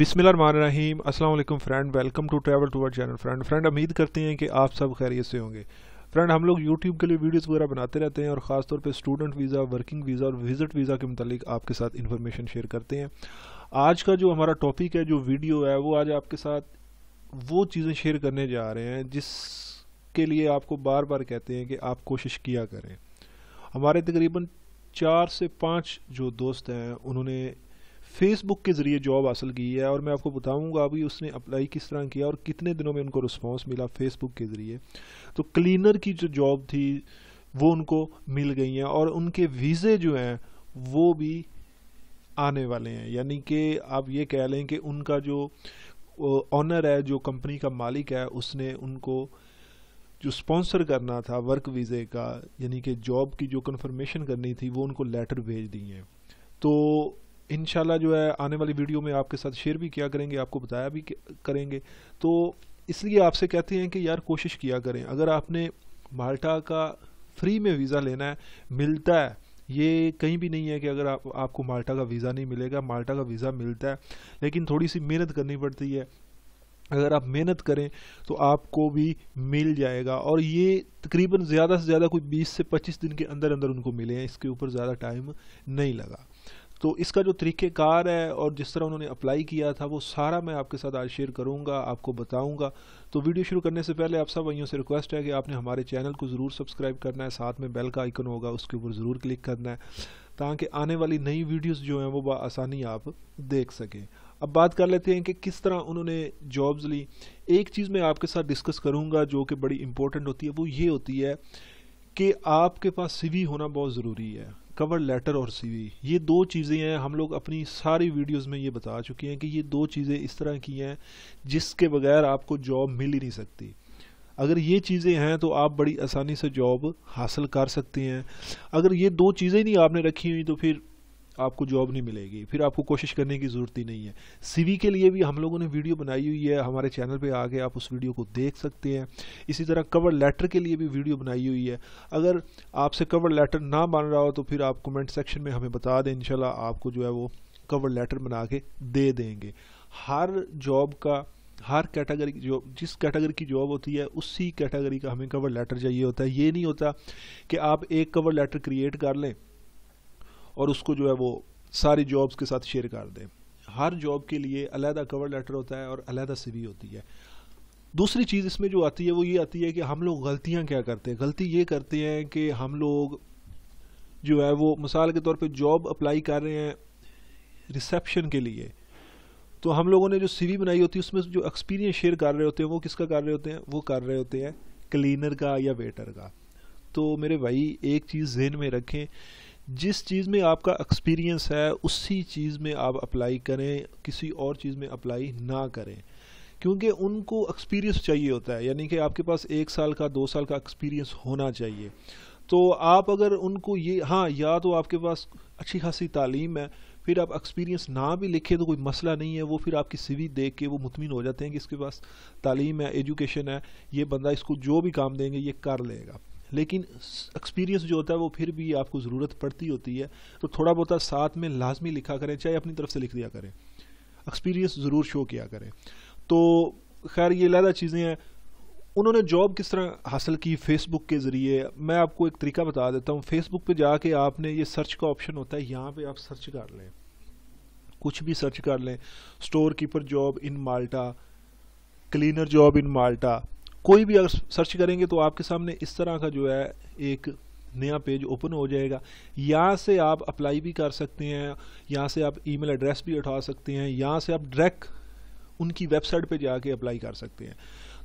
Rahim Aslam friend welcome to travel to channel friend friend उम्मीद करते हैं कि आप सब खैरियत से होंगे फ्रेंड हम लोग यूट्यूब के लिए वीडियोस वगैरह बनाते रहते हैं और ख़ासतौर पे स्टूडेंट वीज़ा वर्किंग वीज़ा और विज़िट वीज़ा के मतलब आपके साथ इन्फॉर्मेशन शेयर करते हैं आज का जो हमारा टॉपिक है जो वीडियो है वो आज आपके साथ वो चीज़ें शेयर करने जा रहे हैं जिसके लिए आपको बार बार कहते हैं कि आप कोशिश किया करें हमारे तकरीबन चार से पाँच जो दोस्त हैं उन्होंने फेसबुक के ज़रिए जॉब हासिल की है और मैं आपको बताऊंगा अभी उसने अप्लाई किस तरह किया और कितने दिनों में उनको रिस्पांस मिला फेसबुक के ज़रिए तो क्लीनर की जो जॉब थी वो उनको मिल गई हैं और उनके वीज़े जो हैं वो भी आने वाले हैं यानी कि आप ये कह लें कि उनका जो ऑनर है जो कंपनी का मालिक है उसने उनको जो स्पॉन्सर करना था वर्क वीज़े का यानी कि जॉब की जो कन्फर्मेशन करनी थी वो उनको लेटर भेज दिए हैं तो इनशाला जो है आने वाली वीडियो में आपके साथ शेयर भी किया करेंगे आपको बताया भी करेंगे तो इसलिए आपसे कहते हैं कि यार कोशिश किया करें अगर आपने माल्टा का फ्री में वीज़ा लेना है मिलता है ये कहीं भी नहीं है कि अगर आप आपको माल्टा का वीज़ा नहीं मिलेगा माल्टा का वीज़ा मिलता है लेकिन थोड़ी सी मेहनत करनी पड़ती है अगर आप मेहनत करें तो आपको भी मिल जाएगा और ये तकरीबन ज़्यादा से ज़्यादा कोई 20 से 25 दिन के अंदर अंदर उनको मिले हैं इसके ऊपर ज़्यादा टाइम नहीं लगा तो इसका जो तरीक़ेकार है और जिस तरह उन्होंने अप्लाई किया था वो सारा मैं आपके साथ आज शेयर करूँगा आपको बताऊँगा तो वीडियो शुरू करने से पहले आप सब भाइयों से रिक्वेस्ट है कि आपने हमारे चैनल को ज़रूर सब्सक्राइब करना है साथ में बेल का आइकन होगा उसके ऊपर ज़रूर क्लिक करना है ताकि आने वाली नई वीडियोज़ जो हैं वो आसानी आप देख सकें अब बात कर लेते हैं कि किस तरह उन्होंने जॉब्स ली एक चीज़ मैं आपके साथ डिस्कस करूँगा जो कि बड़ी इंपॉर्टेंट होती है वो ये होती है कि आपके पास सीवी होना बहुत ज़रूरी है कवर लेटर और सीवी ये दो चीज़ें हैं हम लोग अपनी सारी वीडियोस में ये बता चुके हैं कि ये दो चीज़ें इस तरह की हैं जिसके बगैर आपको जॉब मिल ही नहीं सकती अगर ये चीज़ें हैं तो आप बड़ी आसानी से जॉब हासिल कर सकते हैं अगर ये दो चीज़ें नहीं आपने रखी हुई तो फिर आपको जॉब नहीं मिलेगी फिर आपको कोशिश करने की ज़रूरत ही नहीं है सीवी के लिए भी हम लोगों ने वीडियो बनाई हुई है हमारे चैनल पे आके आप उस वीडियो को देख सकते हैं इसी तरह कवर लेटर के लिए भी वीडियो बनाई हुई है अगर आपसे कवर लेटर ना बन रहा हो तो फिर आप कमेंट सेक्शन में हमें बता दें इनशाला आपको जो है वो कवर लेटर बना के दे देंगे हर जॉब का हर कैटेगरी जो जॉब जिस कैटेगरी की जॉब होती है उसी कैटेगरी का हमें कवर लेटर चाहिए होता है ये नहीं होता कि आप एक कवर लेटर क्रिएट कर लें और उसको जो है वो सारी जॉब्स के साथ शेयर कर दें हर जॉब के लिए अलहदा कवर लेटर होता है और अलहदा सीवी होती है दूसरी चीज़ इसमें जो आती है वो ये आती है कि हम लोग गलतियाँ क्या करते हैं गलती ये करते हैं कि हम लोग जो है वो मिसाल के तौर पे जॉब अप्लाई कर रहे हैं रिसेप्शन के लिए तो हम लोगों ने जो सीवी बनाई होती है उसमें जो एक्सपीरियंस शेयर कर रहे होते हैं वो किसका कर रहे होते हैं वो कर रहे होते हैं क्लीनर का या वेटर का तो मेरे भाई एक चीज़ जहन में रखें जिस चीज़ में आपका एक्सपीरियंस है उसी चीज़ में आप अप्लाई करें किसी और चीज़ में अप्लाई ना करें क्योंकि उनको एक्सपीरियंस चाहिए होता है यानी कि आपके पास एक साल का दो साल का एक्सपीरियंस होना चाहिए तो आप अगर उनको ये हाँ या तो आपके पास अच्छी खासी तालीम है फिर आप एक्सपीरियंस ना भी लिखें तो कोई मसला नहीं है वो फिर आपकी सीवी देख के वो मुतमिन हो जाते हैं कि इसके पास तालीम है एजुकेशन है ये बंदा इसको जो भी काम देंगे ये कर लेगा लेकिन एक्सपीरियंस जो होता है वो फिर भी आपको ज़रूरत पड़ती होती है तो थोड़ा बहुत साथ में लाजमी लिखा करें चाहे अपनी तरफ से लिख दिया करें एक्सपीरियंस ज़रूर शो किया करें तो खैर ये लहदा चीज़ें हैं उन्होंने जॉब किस तरह हासिल की फेसबुक के ज़रिए मैं आपको एक तरीका बता देता हूँ फेसबुक पे जाके आपने ये सर्च का ऑप्शन होता है यहाँ पे आप सर्च कर लें कुछ भी सर्च कर लें store keeper job in Malta cleaner job in Malta कोई भी अगर सर्च करेंगे तो आपके सामने इस तरह का जो है एक नया पेज ओपन हो जाएगा यहाँ से आप अप्लाई भी कर सकते हैं यहाँ से आप ईमेल एड्रेस भी उठा सकते हैं यहाँ से आप डायरेक्ट उनकी वेबसाइट पे जाके अप्लाई कर सकते हैं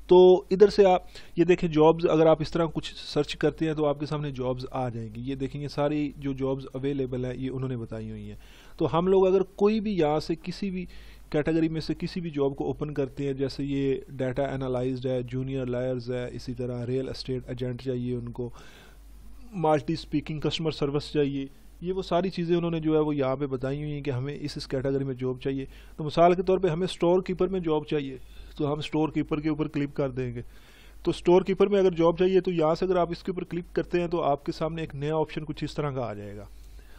तो इधर से आप ये देखें जॉब्स अगर आप इस तरह कुछ सर्च करते हैं तो आपके सामने जॉब्स आ जाएंगी ये देखेंगे सारी जो जॉब्स अवेलेबल हैं ये उन्होंने बताई हुई हैं तो हम लोग अगर कोई भी यहाँ से किसी भी कैटेगरी में से किसी भी जॉब को ओपन करते हैं जैसे ये डाटा एनालाइज्ड है जूनियर लायर्स है इसी तरह रियल एस्टेट एजेंट चाहिए उनको मल्टी स्पीकिंग कस्टमर सर्विस चाहिए ये वो सारी चीज़ें उन्होंने जो है वो यहाँ पे बताई हुई हैं कि हमें इस इस कैटेगरी में जॉब चाहिए तो मिसाल के तौर पे हमें स्टोर कीपर में जॉब चाहिए तो हम स्टोर कीपर के ऊपर क्लिक कर देंगे तो स्टोर कीपर में अगर जॉब चाहिए तो यहाँ से अगर आप इसके ऊपर क्लिक करते हैं तो आपके सामने एक नया ऑप्शन कुछ इस तरह का आ जाएगा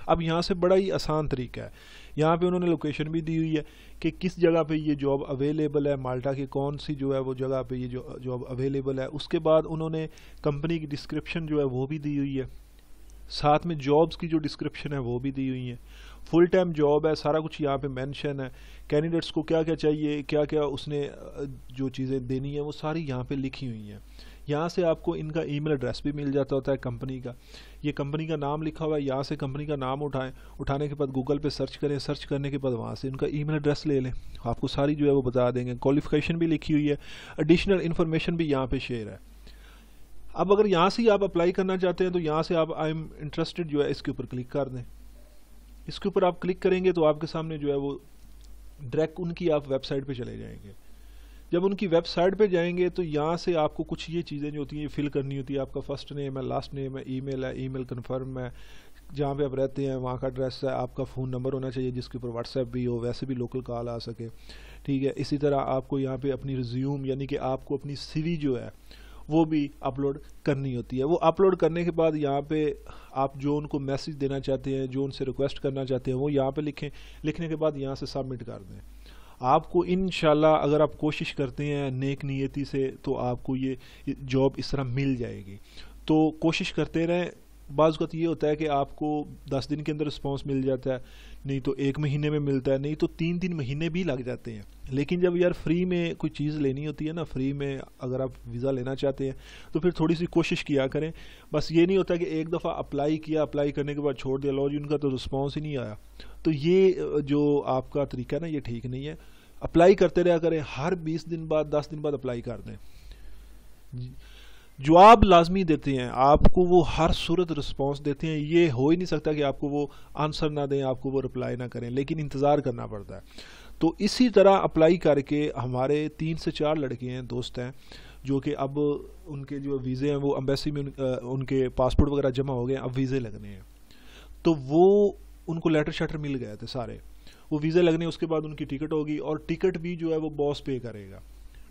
अब यहाँ से बड़ा ही आसान तरीका है यहाँ पे उन्होंने लोकेशन भी दी हुई है कि किस जगह पे ये जॉब अवेलेबल है माल्टा की कौन सी जो है वो जगह पे ये जॉब अवेलेबल है उसके बाद उन्होंने कंपनी की डिस्क्रिप्शन जो है वो भी दी हुई है साथ में जॉब्स की जो डिस्क्रिप्शन है वो भी दी हुई है फुल टाइम जॉब है सारा कुछ यहाँ पे मेंशन है कैंडिडेट्स को क्या क्या चाहिए क्या क्या उसने जो चीज़ें देनी है वो सारी यहाँ पे लिखी हुई हैं यहाँ से आपको इनका ईमेल एड्रेस भी मिल जाता होता है कंपनी का ये कंपनी का नाम लिखा हुआ है यहाँ से कंपनी का नाम उठाएं उठाने के बाद गूगल पे सर्च करें सर्च करने के बाद वहाँ से ई ईमेल एड्रेस ले लें आपको सारी जो है वो बता देंगे क्वालिफिकेशन भी लिखी हुई है एडिशनल इन्फॉर्मेशन भी यहाँ पर शेयर है अब अगर यहाँ से ही आप अप्लाई करना चाहते हैं तो यहाँ से आप आई एम इंटरेस्टेड जो है इसके ऊपर क्लिक कर दें इसके ऊपर आप क्लिक करेंगे तो आपके सामने जो है वो डायरेक्ट उनकी आप वेबसाइट पे चले जाएंगे जब उनकी वेबसाइट पे जाएंगे तो यहाँ से आपको कुछ ये चीज़ें जो होती हैं फिल करनी होती है आपका फर्स्ट नेम है लास्ट नेम है ईमेल है ईमेल कंफर्म है जहाँ पे आप रहते हैं वहाँ का एड्रेस है आपका फ़ोन नंबर होना चाहिए जिसके ऊपर व्हाट्सएप भी हो वैसे भी लोकल कॉल आ सके ठीक है इसी तरह आपको यहाँ पर अपनी रिज्यूम यानी कि आपको अपनी सीवी जो है वो भी अपलोड करनी होती है वो अपलोड करने के बाद यहाँ पे आप जो उनको मैसेज देना चाहते हैं जो उनसे रिक्वेस्ट करना चाहते हैं वो यहाँ पे लिखें लिखने के बाद यहाँ से सबमिट कर दें आपको इन अगर आप कोशिश करते हैं नेक नीयती से तो आपको ये जॉब इस तरह मिल जाएगी तो कोशिश करते रहें बाज बाज़त ये होता है कि आपको दस दिन के अंदर रिस्पॉन्स मिल जाता है नहीं तो एक महीने में मिलता है नहीं तो तीन तीन महीने भी लग जाते हैं लेकिन जब यार फ्री में कोई चीज़ लेनी होती है ना फ्री में अगर आप वीज़ा लेना चाहते हैं तो फिर थोड़ी सी कोशिश किया करें बस ये नहीं होता कि एक दफ़ा अप्लाई किया अप्लाई करने के बाद छोड़ दिया लो जी उनका तो रिस्पॉन्स ही नहीं आया तो ये जो आपका तरीका है ना ये ठीक नहीं है अप्लाई करते रहा करें हर बीस दिन बाद दस दिन बाद अप्लाई कर दें जो आप लाजमी देते हैं आपको वो हर सूरत रिस्पॉन्स देते हैं ये हो ही नहीं सकता कि आपको वो आंसर ना दें आपको वो रिप्लाई ना करें लेकिन इंतज़ार करना पड़ता है तो इसी तरह अप्लाई करके हमारे तीन से चार लड़के हैं दोस्त हैं जो कि अब उनके जो वीज़े हैं वो अम्बेसी में उनके पासपोर्ट वगैरह जमा हो गए अब वीज़े लगने हैं तो वो उनको लेटर शेटर मिल गए थे सारे वो वीज़ा लगने उसके बाद उनकी टिकट होगी और टिकट भी जो है वो बॉस पे करेगा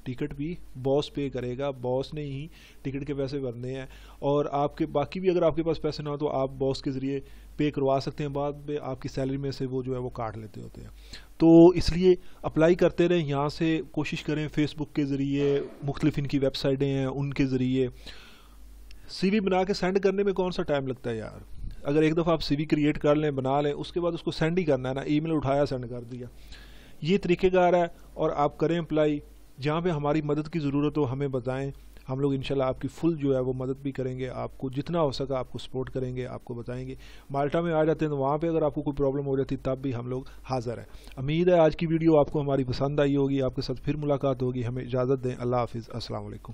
टिकट भी बॉस पे करेगा बॉस ने ही टिकट के पैसे भरने हैं और आपके बाकी भी अगर आपके पास पैसे ना हो तो आप बॉस के ज़रिए पे करवा सकते हैं बाद में आपकी सैलरी में से वो जो है वो काट लेते होते हैं तो इसलिए अप्लाई करते रहें यहाँ से कोशिश करें फेसबुक के ज़रिए मुख्तलिफ इनकी वेबसाइटें हैं उनके ज़रिए वी बना के सेंड करने में कौन सा टाइम लगता है यार अगर एक दफ़ा आप वी क्रिएट कर लें बना लें उसके बाद उसको सेंड ही करना है ना ईमेल उठाया सेंड कर दिया ये तरीकेकार है और आप करें अप्लाई जहाँ पे हमारी मदद की ज़रूरत हो हमें बताएं हम लोग इनशाला आपकी फुल जो है वो मदद भी करेंगे आपको जितना हो सका आपको सपोर्ट करेंगे आपको बताएंगे माल्टा में आ जाते हैं तो वहाँ पे अगर आपको कोई प्रॉब्लम हो जाती तब भी हम लोग हाजिर हैं उम्मीद है आज की वीडियो आपको हमारी पसंद आई होगी आपके साथ फिर मुलाकात होगी हमें इजाज़त दें अल्लाह हाफिज़ असल